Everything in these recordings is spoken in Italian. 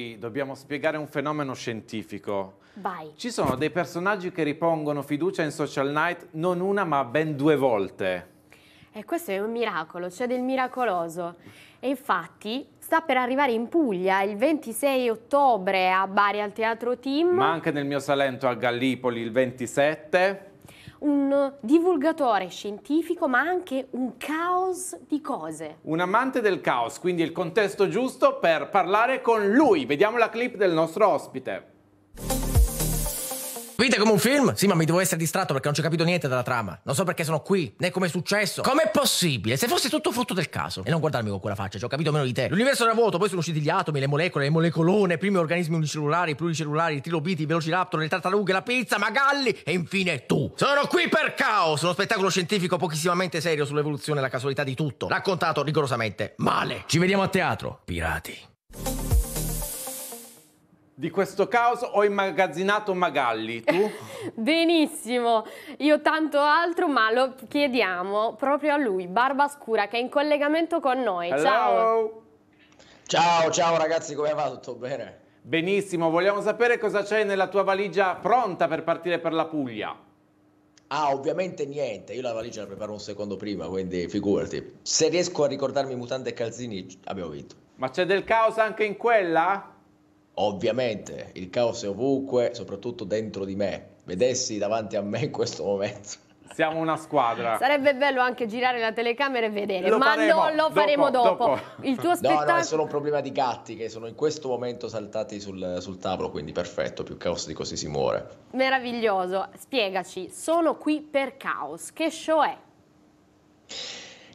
angoli dobbiamo spiegare un fenomeno scientifico. Vai. Ci sono dei personaggi che ripongono fiducia in Social Night non una ma ben due volte. E questo è un miracolo, cioè del miracoloso. E infatti sta per arrivare in Puglia il 26 ottobre a Bari al Teatro Team. Ma anche nel mio Salento a Gallipoli il 27 un divulgatore scientifico, ma anche un caos di cose. Un amante del caos, quindi il contesto giusto per parlare con lui. Vediamo la clip del nostro ospite. Vita come un film? Sì, ma mi devo essere distratto perché non ci ho capito niente dalla trama. Non so perché sono qui, né come è successo. Com'è possibile? Se fosse tutto frutto del caso. E non guardarmi con quella faccia, ci ho capito meno di te. L'universo era vuoto, poi sono usciti gli atomi, le molecole, le molecolone, i primi organismi unicellulari, pluricellulari, i trilobiti, i velociraptor, le tartarughe, la pizza, Magalli e infine tu. Sono qui per caos, uno spettacolo scientifico pochissimamente serio sull'evoluzione e la casualità di tutto. Raccontato rigorosamente male. Ci vediamo a teatro, pirati di questo caos ho immagazzinato Magalli, tu? Benissimo, io tanto altro, ma lo chiediamo proprio a lui, Barba Scura, che è in collegamento con noi. Hello. Ciao! Ciao, ciao ragazzi, come va? Tutto bene? Benissimo, vogliamo sapere cosa c'è nella tua valigia pronta per partire per la Puglia. Ah, ovviamente niente, io la valigia la preparo un secondo prima, quindi figurati. Se riesco a ricordarmi mutande e calzini, abbiamo vinto. Ma c'è del caos anche in quella? Ovviamente il caos è ovunque, soprattutto dentro di me. Vedessi davanti a me in questo momento. Siamo una squadra. Sarebbe bello anche girare la telecamera e vedere, lo ma faremo, no, lo faremo dopo, dopo. Il tuo spettacolo... No, no, è solo un problema di gatti che sono in questo momento saltati sul, sul tavolo, quindi perfetto, più caos di così si muore. Meraviglioso. Spiegaci, sono qui per caos. Che show è?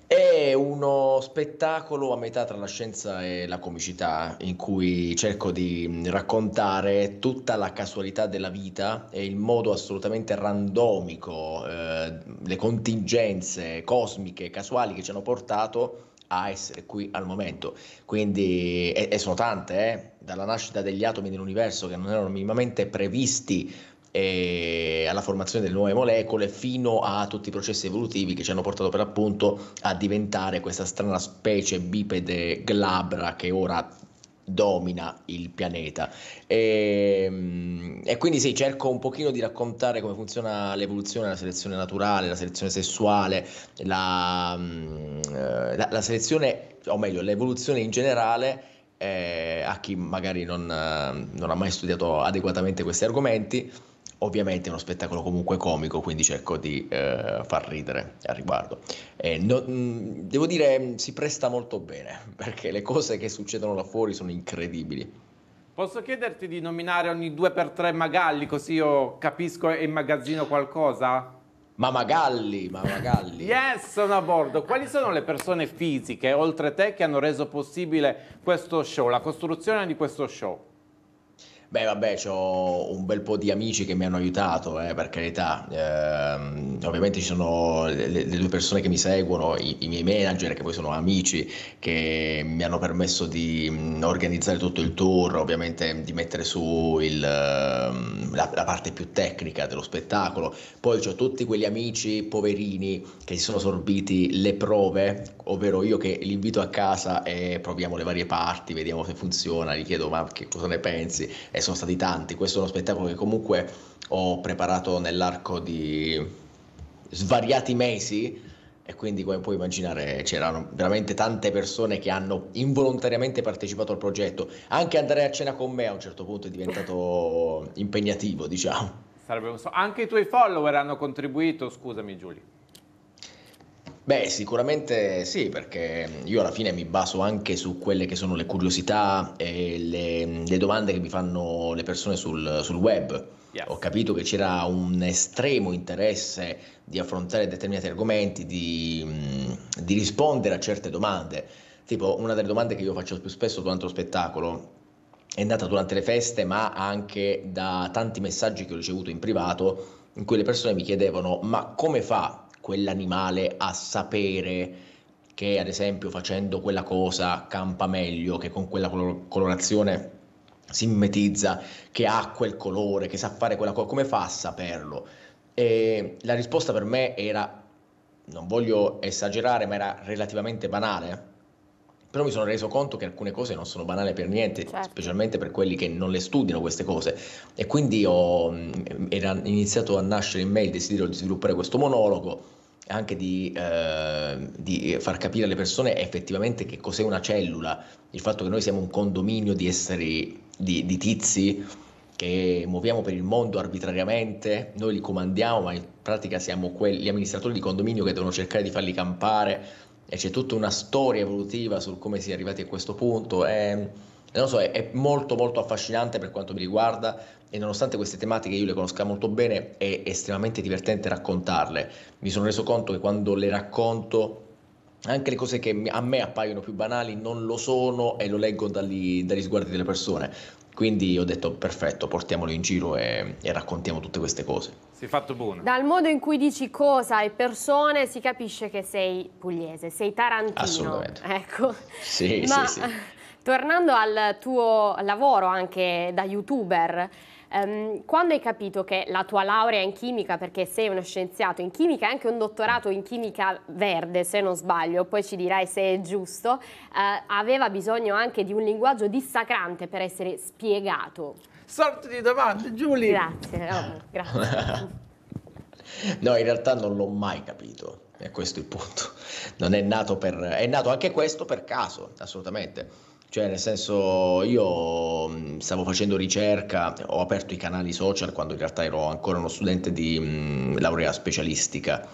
È uno spettacolo a metà tra la scienza e la comicità, in cui cerco di mm, raccontare tutta la casualità della vita e il modo assolutamente randomico, eh, le contingenze cosmiche, casuali che ci hanno portato a essere qui al momento. Quindi, e, e sono tante, eh? dalla nascita degli atomi nell'universo che non erano minimamente previsti eh, alla formazione delle nuove molecole fino a tutti i processi evolutivi che ci hanno portato per appunto a diventare questa strana specie bipede glabra che ora domina il pianeta e, ehm, e, quindi sì cerco un pochino di raccontare come funziona l'evoluzione la selezione naturale la selezione sessuale la, mm, eh, la, la selezione o meglio l'evoluzione in generale eh, a chi magari non, non ha mai studiato adeguatamente questi argomenti ovviamente è uno spettacolo comunque comico, quindi cerco di eh, far ridere al riguardo. Eh, no, mm, devo dire, si presta molto bene, perché le cose che succedono là fuori sono incredibili. Posso chiederti di nominare ogni 2x3 Magalli, così io capisco e immagazzino qualcosa? Ma Magalli, ma Magalli. Yes, sono a bordo. Quali sono le persone fisiche, oltre te, che hanno reso possibile questo show, la costruzione di questo show? Beh, vabbè, ho un bel po' di amici che mi hanno aiutato, eh, per carità. Eh, ovviamente ci sono le, le, due persone che mi seguono, i, i, miei manager, che poi sono amici, che mi hanno permesso di mh, mm, organizzare tutto il tour, ovviamente di mettere su il, ehm, la, la, parte più tecnica dello spettacolo. Poi ho tutti quegli amici poverini che si sono sorbiti le prove ovvero io che l'invito a casa e proviamo le varie parti, vediamo se funziona, gli chiedo ma che cosa ne pensi e sono stati tanti, questo è uno spettacolo che comunque ho preparato nell'arco di svariati mesi e quindi come puoi immaginare c'erano veramente tante persone che hanno involontariamente partecipato al progetto, anche andare a cena con me a un certo punto è diventato impegnativo diciamo. Anche i tuoi follower hanno contribuito, scusami Giulia. Beh, sicuramente sì, perché io alla fine mi baso anche su quelle che sono le curiosità e le, le domande che mi fanno le persone sul, sul web. Yeah. Ho capito che c'era un estremo interesse di affrontare determinati argomenti, di, di rispondere a certe domande. Tipo, una delle domande che io faccio più spesso durante lo spettacolo è nata durante le feste, ma anche da tanti messaggi che ho ricevuto in privato, in cui le persone mi chiedevano: ma come fa quell'animale a sapere che ad esempio facendo quella cosa campa meglio, che con quella colorazione si mimetizza, che ha quel colore, che sa fare quella cosa, come fa a saperlo? E la risposta per me era, non voglio esagerare, ma era relativamente banale, però mi sono reso conto che alcune cose non sono banali per niente, certo. specialmente per quelli che non le studiano queste cose. E quindi ho, mm, era iniziato a nascere in me il desiderio di sviluppare questo monologo anche di, eh, di, far capire alle persone effettivamente che cos'è una cellula, il fatto che noi siamo un condominio di esseri, di, di tizi che muoviamo per il mondo arbitrariamente, noi li comandiamo, ma in pratica siamo quegli amministratori di condominio che devono cercare di farli campare e c'è tutta una storia evolutiva su come si è arrivati a questo punto. È, ehm, non so, è, è molto molto affascinante per quanto mi riguarda, e nonostante queste tematiche io le conosca molto bene, è estremamente divertente raccontarle. Mi sono reso conto che quando le racconto anche le cose che a me appaiono più banali non lo sono e lo leggo dagli, dagli sguardi delle persone. Quindi ho detto perfetto, portiamolo in giro e, e raccontiamo tutte queste cose. Si è fatto buono. Dal modo in cui dici cosa e persone si capisce che sei pugliese, sei tarantino. Assolutamente. Ecco. Sì, Ma, sì, sì. Tornando al tuo lavoro anche da youtuber, Um, quando hai capito che la tua laurea in chimica, perché sei uno scienziato in chimica e anche un dottorato in chimica verde, se non sbaglio, poi ci dirai se è giusto, uh, aveva bisogno anche di un linguaggio dissacrante per essere spiegato? Sorte di domande, Giulia! Grazie, oh, grazie. No, in realtà non l'ho mai capito, e questo è il punto. Non è nato per... è nato anche questo per caso, assolutamente. Cioè, nel senso, io mm, stavo facendo ricerca, ho aperto i canali social quando in realtà ero ancora uno studente di mh, mm, laurea specialistica.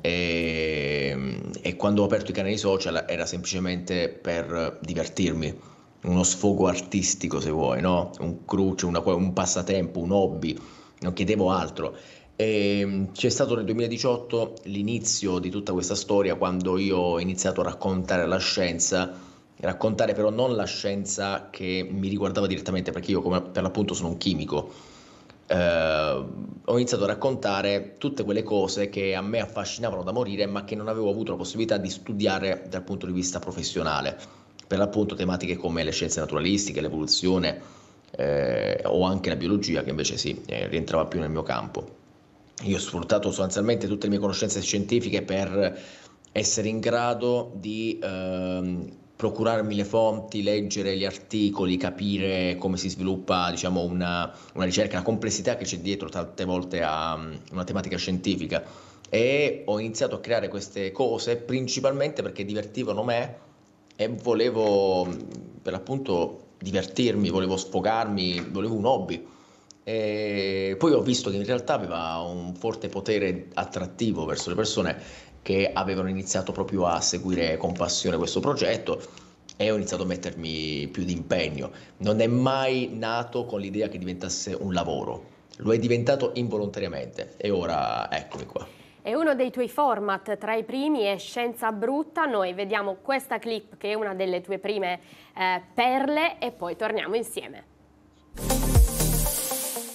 E, mm, e, quando ho aperto i canali social era semplicemente per divertirmi, uno sfogo artistico se vuoi, no? un cruce, una, un passatempo, un hobby, non chiedevo altro. E c'è stato nel 2018 l'inizio di tutta questa storia quando io ho iniziato a raccontare la scienza raccontare però non la scienza che mi riguardava direttamente, perché io come per l'appunto sono un chimico. Eh, ho iniziato a raccontare tutte quelle cose che a me affascinavano da morire, ma che non avevo avuto la possibilità di studiare dal punto di vista professionale. Per l'appunto tematiche come le scienze naturalistiche, l'evoluzione eh, o anche la biologia, che invece sì, eh, rientrava più nel mio campo. Io ho sfruttato sostanzialmente tutte le mie conoscenze scientifiche per essere in grado di ehm, procurarmi le fonti, leggere gli articoli, capire come si sviluppa diciamo, una, una, ricerca, la complessità che c'è dietro tante volte a mm, una tematica scientifica. E ho iniziato a creare queste cose principalmente perché divertivano me e volevo mm, per l'appunto divertirmi, volevo sfogarmi, volevo un hobby. E poi ho visto che in realtà aveva un forte potere attrattivo verso le persone che avevano iniziato proprio a seguire con passione questo progetto e ho iniziato a mettermi più di impegno. Non è mai nato con l'idea che diventasse un lavoro, lo è diventato involontariamente e ora eccomi qua. E uno dei tuoi format tra i primi è Scienza Brutta, noi vediamo questa clip che è una delle tue prime eh, perle e poi torniamo insieme.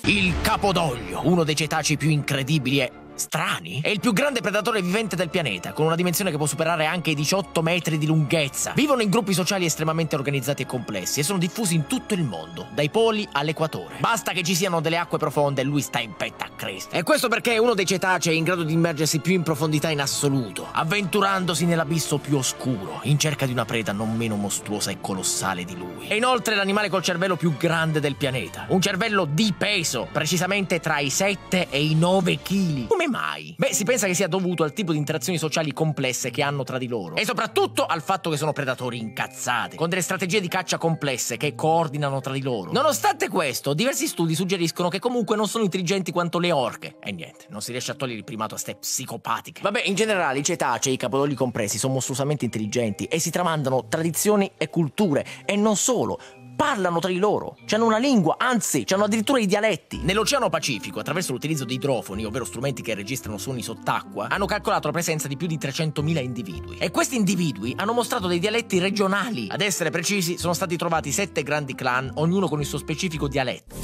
Il capodoglio, uno dei cetaci più incredibili, è Strani? È il più grande predatore vivente del pianeta, con una dimensione che può superare anche i 18 metri di lunghezza. Vivono in gruppi sociali estremamente organizzati e complessi e sono diffusi in tutto il mondo, dai poli all'equatore. Basta che ci siano delle acque profonde e lui sta in petta a cresta. E questo perché è uno dei cetacei in grado di immergersi più in profondità in assoluto, avventurandosi nell'abisso più oscuro, in cerca di una preda non meno mostruosa e colossale di lui. E inoltre l'animale col cervello più grande del pianeta. Un cervello di peso, precisamente tra i 7 e i 9 kg. Come mai? Beh, si pensa che sia dovuto al tipo di interazioni sociali complesse che hanno tra di loro e soprattutto al fatto che sono predatori incazzati, con delle strategie di caccia complesse che coordinano tra di loro. Nonostante questo, diversi studi suggeriscono che comunque non sono intelligenti quanto le orche. E niente, non si riesce a togliere il primato a ste psicopatiche. Vabbè, in generale i cetacei, i capodoli compresi, sono mostruosamente intelligenti e si tramandano tradizioni e culture. E non solo, parlano tra di loro, hanno una lingua, anzi, hanno addirittura i dialetti. Nell'Oceano Pacifico, attraverso l'utilizzo di idrofoni, ovvero strumenti che registrano suoni sott'acqua, hanno calcolato la presenza di più di 300.000 individui. E questi individui hanno mostrato dei dialetti regionali. Ad essere precisi, sono stati trovati sette grandi clan, ognuno con il suo specifico dialetto.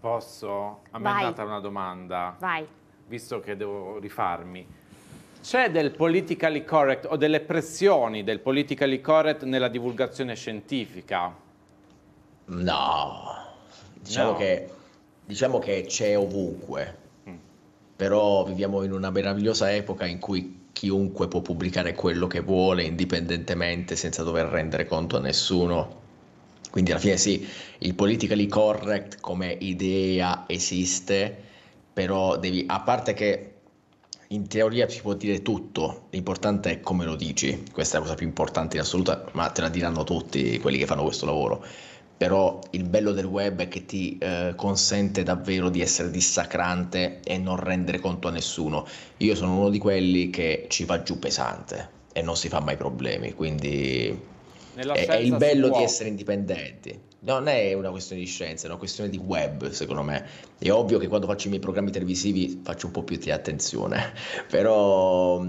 Posso? A me è andata una domanda. Vai. Visto che devo rifarmi. C'è del politically correct o delle pressioni del politically correct nella divulgazione scientifica? No, diciamo no. che diciamo che c'è ovunque, mm. però viviamo in una meravigliosa epoca in cui chiunque può pubblicare quello che vuole indipendentemente senza dover rendere conto a nessuno. Quindi alla fine sì, il politically correct come idea esiste, però devi, a parte che in teoria si può dire tutto, l'importante è come lo dici, questa è la cosa più importante in assoluto, ma te la diranno tutti quelli che fanno questo lavoro. Però il bello del web è che ti eh, consente davvero di essere dissacrante e non rendere conto a nessuno. Io sono uno di quelli che ci va giù pesante e non si fa mai problemi, quindi è, è il bello di essere indipendenti non è una questione di scienza, è una questione di web, secondo me. È ovvio che quando faccio i miei programmi televisivi faccio un po' più di attenzione, però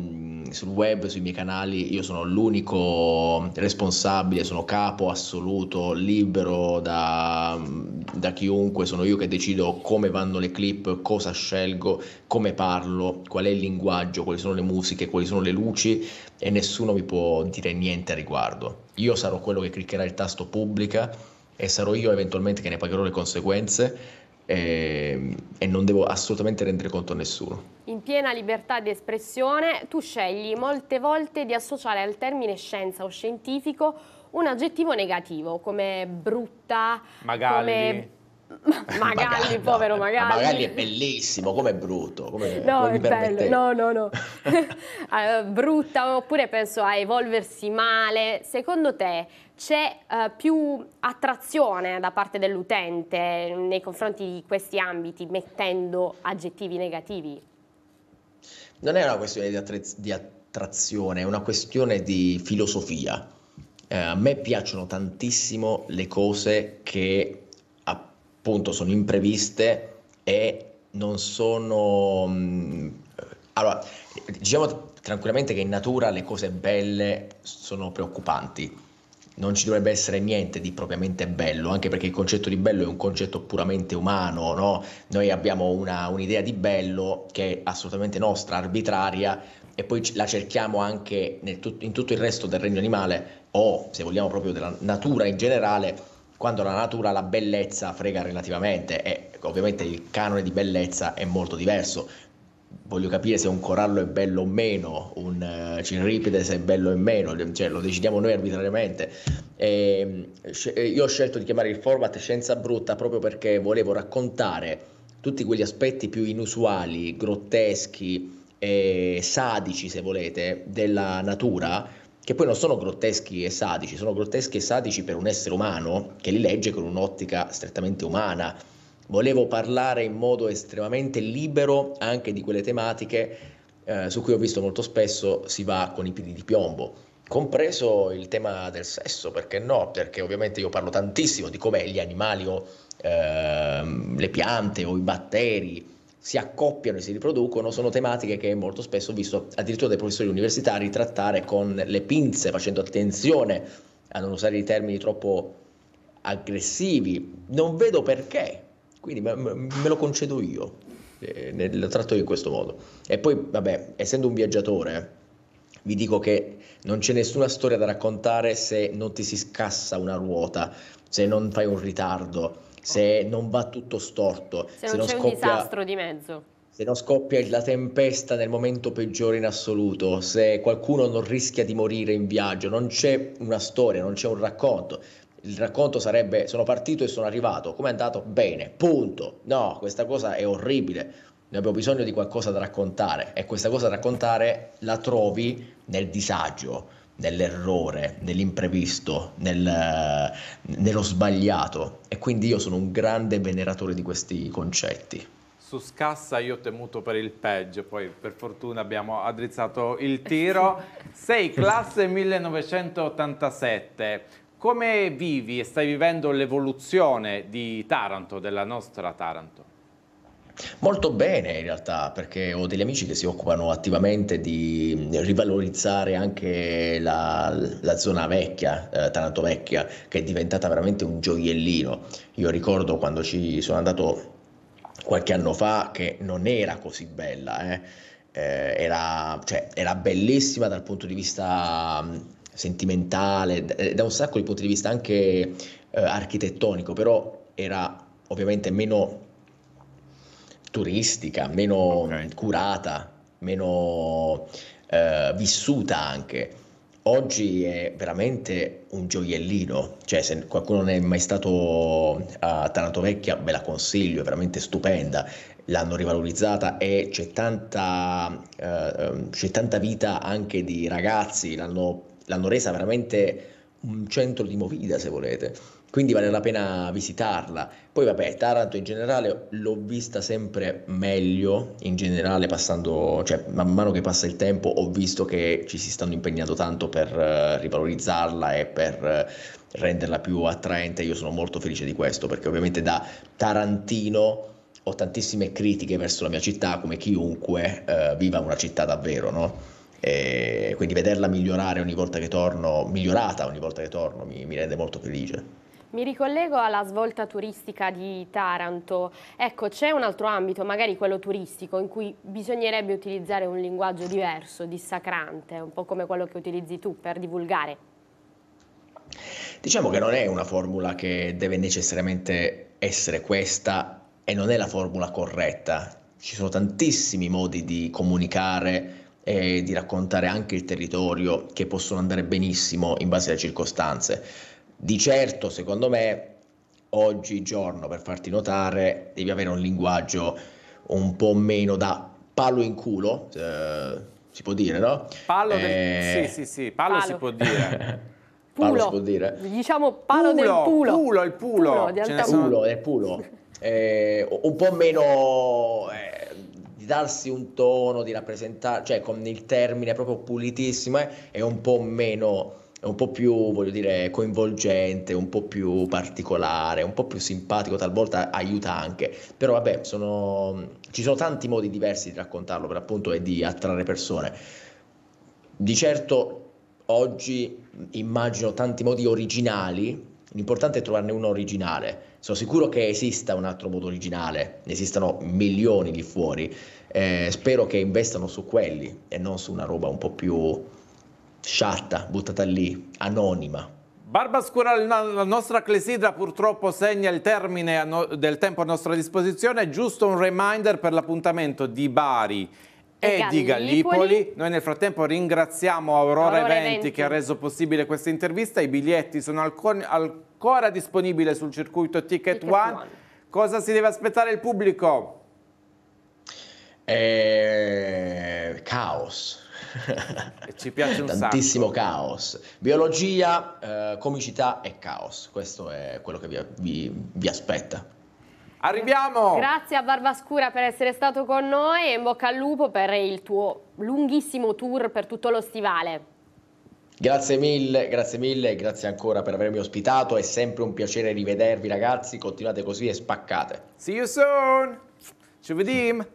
sul web, sui miei canali, io sono l'unico responsabile, sono capo assoluto, libero da, da chiunque, sono io che decido come vanno le clip, cosa scelgo, come parlo, qual è il linguaggio, quali sono le musiche, quali sono le luci e nessuno mi può dire niente a riguardo. Io sarò quello che cliccherà il tasto pubblica e sarò io eventualmente che ne pagherò le conseguenze e, ehm, e non devo assolutamente rendere conto a nessuno. In piena libertà di espressione tu scegli molte volte di associare al termine scienza o scientifico un aggettivo negativo come brutta, Magalli. come Magalli, Magalli no, povero Magalli. Magalli è bellissimo, com'è brutto. Com'è, no, è bello, no, no, no. Eh, brutta oppure penso a evolversi male. Secondo te c'è eh, più attrazione da parte dell'utente nei confronti di questi ambiti mettendo aggettivi negativi? Non è una questione di, attrez- di attrazione, è una questione di filosofia. Eh, a me piacciono tantissimo le cose che appunto sono impreviste e non sono... Mh, mm, allora, diciamo tranquillamente che in natura le cose belle sono preoccupanti non ci dovrebbe essere niente di propriamente bello, anche perché il concetto di bello è un concetto puramente umano, no? Noi abbiamo una, un'idea di bello che è assolutamente nostra, arbitraria, e poi la cerchiamo anche tut- in tutto il resto del regno animale o, se vogliamo, proprio della natura in generale, quando la natura la bellezza frega relativamente e ovviamente il canone di bellezza è molto diverso voglio capire se un corallo è bello o meno, un uh, cirripide se è bello o meno, cioè, lo decidiamo noi arbitrariamente. Ehm, e, eh, io ho scelto di chiamare il format Scienza Brutta proprio perché volevo raccontare tutti quegli aspetti più inusuali, grotteschi, e sadici se volete, della natura, che poi non sono grotteschi e sadici, sono grotteschi e sadici per un essere umano che li legge con un'ottica strettamente umana volevo parlare in modo estremamente libero anche di quelle tematiche eh, su cui ho visto molto spesso si va con i piedi di piombo compreso il tema del sesso, perché no? Perché ovviamente io parlo tantissimo di come gli animali o eh, le piante o i batteri si accoppiano e si riproducono, sono tematiche che molto spesso ho visto addirittura dei professori universitari trattare con le pinze, facendo attenzione a non usare i termini troppo aggressivi. Non vedo perché quindi me, me lo concedo io, eh, nel tratto in questo modo. E poi, vabbè, essendo un viaggiatore, eh, vi dico che non c'è nessuna storia da raccontare se non ti si scassa una ruota, se non fai un ritardo, se non va tutto storto, se, se non, non c'è scoppia, un disastro di mezzo. Se non scoppia la tempesta nel momento peggiore in assoluto, se qualcuno non rischia di morire in viaggio, non c'è una storia, non c'è un racconto il racconto sarebbe sono partito e sono arrivato, come è andato? Bene, punto. No, questa cosa è orribile, noi abbiamo bisogno di qualcosa da raccontare e questa cosa da raccontare la trovi nel disagio, nell'errore, nell'imprevisto, nel, nello sbagliato e quindi io sono un grande veneratore di questi concetti su scassa io ho temuto per il peggio, poi per fortuna abbiamo addrizzato il tiro. Sei classe 1987, come vivi e stai vivendo l'evoluzione di Taranto, della nostra Taranto? Molto bene in realtà, perché ho degli amici che si occupano attivamente di rivalorizzare anche la, la zona vecchia, eh, Taranto Vecchia, che è diventata veramente un gioiellino. Io ricordo quando ci sono andato qualche anno fa che non era così bella, eh. Eh, era, cioè, era, bellissima dal punto di vista sentimentale, eh, da un sacco di punti di vista anche eh, architettonico, però era ovviamente meno turistica, meno okay. curata, meno eh, vissuta anche. Oggi è veramente un gioiellino, cioè se qualcuno non è mai stato a Tanatovecchia ve la consiglio, è veramente stupenda, l'hanno rivalorizzata e c'è tanta, eh, ehm, c'è tanta vita anche di ragazzi, l'hanno l'hanno resa veramente un centro di movida se volete, quindi vale la pena visitarla. Poi vabbè, Taranto in generale l'ho vista sempre meglio, in generale passando, cioè man mano che passa il tempo ho visto che ci si stanno impegnando tanto per uh, rivalorizzarla e per uh, renderla più attraente, io sono molto felice di questo perché ovviamente da Tarantino ho tantissime critiche verso la mia città come chiunque uh, viva una città davvero, no? E eh, quindi vederla migliorare ogni volta che torno, migliorata ogni volta che torno, mi, mi rende molto felice. Mi ricollego alla svolta turistica di Taranto. Ecco, c'è un altro ambito, magari quello turistico, in cui bisognerebbe utilizzare un linguaggio diverso, dissacrante, un po' come quello che utilizzi tu per divulgare. Diciamo che non è una formula che deve necessariamente essere questa e non è la formula corretta. Ci sono tantissimi modi di comunicare e di raccontare anche il territorio che possono andare benissimo in base alle circostanze. Di certo, secondo me, oggigiorno per farti notare devi avere un linguaggio un po' meno da palo in culo, eh, si può dire, no? Palo del... Eh... Sì, sì, sì, palo, palo. si può dire. Palo si può dire. Diciamo palo pulo, del pulo. Pulo, il pulo. Pulo, pulo, pulo. Eh, un po' meno eh, di darsi un tono, di rappresentare, cioè con il termine proprio pulitissimo, eh, è un po' meno è un po' più, voglio dire, coinvolgente, un po' più particolare, un po' più simpatico, talvolta aiuta anche. Però vabbè, sono... ci sono tanti modi diversi di raccontarlo per appunto e di attrarre persone. Di certo oggi immagino tanti modi originali L'importante è trovarne uno originale. Sono sicuro che esista un altro modo originale, ne esistono milioni lì fuori. Eh, spero che investano su quelli e non su una roba un po' più sciatta, buttata lì, anonima. Barba Scura, la nostra clessidra purtroppo segna il termine del tempo a nostra disposizione. Giusto un reminder per l'appuntamento di Bari e, di Gallipoli. Noi nel frattempo ringraziamo Aurora, Eventi, Eventi, che ha reso possibile questa intervista. I biglietti sono ancora disponibili sul circuito Ticket, Ticket One. One. Cosa si deve aspettare il pubblico? Eh, caos. Ci piace un Tantissimo sacco. caos. Biologia, eh, comicità e caos. Questo è quello che vi, vi, vi aspetta. Arriviamo! Grazie a Barbascura per essere stato con noi e in bocca al lupo per il tuo lunghissimo tour per tutto lo stivale. Grazie mille, grazie mille, e grazie ancora per avermi ospitato, è sempre un piacere rivedervi ragazzi, continuate così e spaccate. See you soon! Ci vediamo!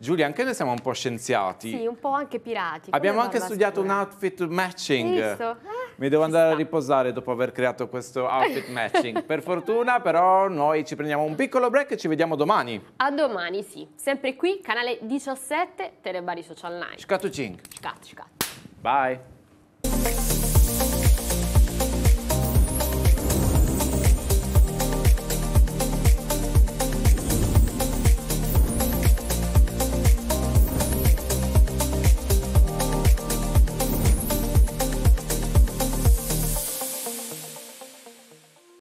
Giulia, anche noi siamo un po' scienziati. Sì, un po' anche pirati. Abbiamo eh, anche studiato un outfit matching. Visto? mi devo andare a riposare dopo aver creato questo outfit matching. per fortuna però noi ci prendiamo un piccolo break e ci vediamo domani. A domani sì, sempre qui, canale 17 Telebari Social Line. Scatu Cing. Scat, scat. Bye.